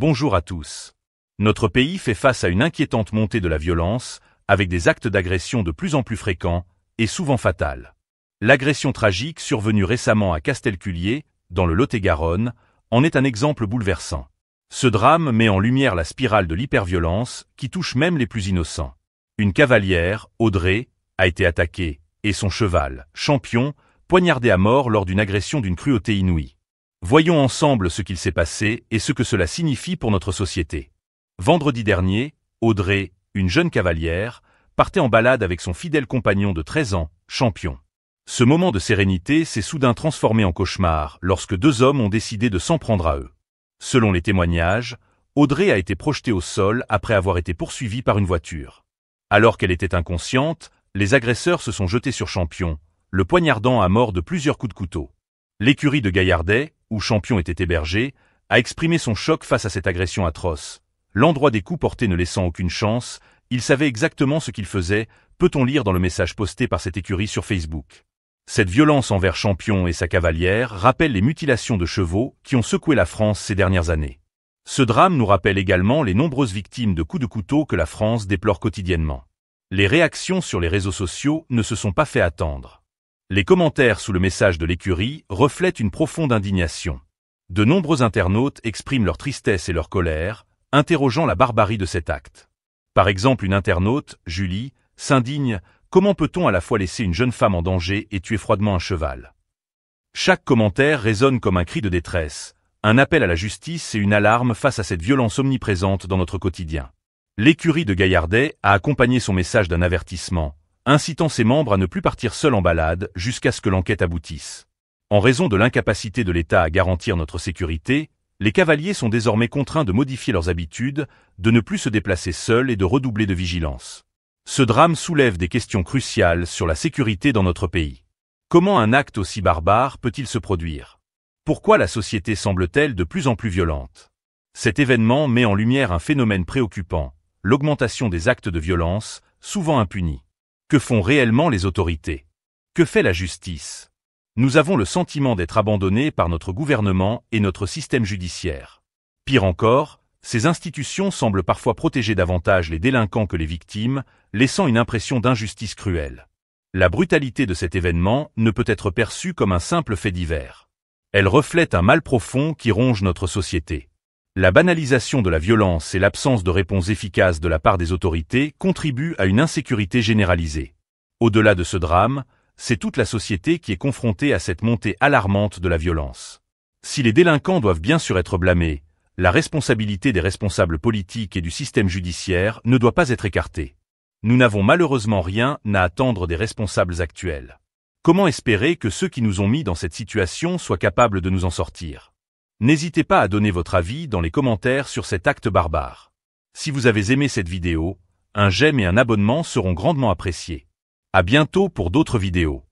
Bonjour à tous. Notre pays fait face à une inquiétante montée de la violence, avec des actes d'agression de plus en plus fréquents, et souvent fatales. L'agression tragique survenue récemment à Castelculier, dans le Lot-et-Garonne, en est un exemple bouleversant. Ce drame met en lumière la spirale de l'hyperviolence qui touche même les plus innocents. Une cavalière, Audrey, a été attaquée, et son cheval, champion, poignardé à mort lors d'une agression d'une cruauté inouïe. Voyons ensemble ce qu'il s'est passé et ce que cela signifie pour notre société. Vendredi dernier, Audrey, une jeune cavalière, partait en balade avec son fidèle compagnon de 13 ans, champion. Ce moment de sérénité s'est soudain transformé en cauchemar lorsque deux hommes ont décidé de s'en prendre à eux. Selon les témoignages, Audrey a été projetée au sol après avoir été poursuivie par une voiture. Alors qu'elle était inconsciente, les agresseurs se sont jetés sur Champion, le poignardant à mort de plusieurs coups de couteau. L'écurie de Gaillardet, où Champion était hébergé, a exprimé son choc face à cette agression atroce. L'endroit des coups portés ne laissant aucune chance, il savait exactement ce qu'il faisait, peut-on lire dans le message posté par cette écurie sur Facebook. Cette violence envers Champion et sa cavalière rappelle les mutilations de chevaux qui ont secoué la France ces dernières années. Ce drame nous rappelle également les nombreuses victimes de coups de couteau que la France déplore quotidiennement. Les réactions sur les réseaux sociaux ne se sont pas fait attendre. Les commentaires sous le message de l'écurie reflètent une profonde indignation. De nombreux internautes expriment leur tristesse et leur colère, interrogeant la barbarie de cet acte. Par exemple, une internaute, Julie, s'indigne « Comment peut-on à la fois laisser une jeune femme en danger et tuer froidement un cheval ?» Chaque commentaire résonne comme un cri de détresse, un appel à la justice et une alarme face à cette violence omniprésente dans notre quotidien. L'écurie de Gaillardet a accompagné son message d'un avertissement incitant ses membres à ne plus partir seuls en balade jusqu'à ce que l'enquête aboutisse. En raison de l'incapacité de l'État à garantir notre sécurité, les cavaliers sont désormais contraints de modifier leurs habitudes, de ne plus se déplacer seuls et de redoubler de vigilance. Ce drame soulève des questions cruciales sur la sécurité dans notre pays. Comment un acte aussi barbare peut-il se produire Pourquoi la société semble-t-elle de plus en plus violente Cet événement met en lumière un phénomène préoccupant, l'augmentation des actes de violence, souvent impunis. Que font réellement les autorités Que fait la justice Nous avons le sentiment d'être abandonnés par notre gouvernement et notre système judiciaire. Pire encore, ces institutions semblent parfois protéger davantage les délinquants que les victimes, laissant une impression d'injustice cruelle. La brutalité de cet événement ne peut être perçue comme un simple fait divers. Elle reflète un mal profond qui ronge notre société. La banalisation de la violence et l'absence de réponses efficaces de la part des autorités contribuent à une insécurité généralisée. Au-delà de ce drame, c'est toute la société qui est confrontée à cette montée alarmante de la violence. Si les délinquants doivent bien sûr être blâmés, la responsabilité des responsables politiques et du système judiciaire ne doit pas être écartée. Nous n'avons malheureusement rien à attendre des responsables actuels. Comment espérer que ceux qui nous ont mis dans cette situation soient capables de nous en sortir N'hésitez pas à donner votre avis dans les commentaires sur cet acte barbare. Si vous avez aimé cette vidéo, un j'aime et un abonnement seront grandement appréciés. À bientôt pour d'autres vidéos.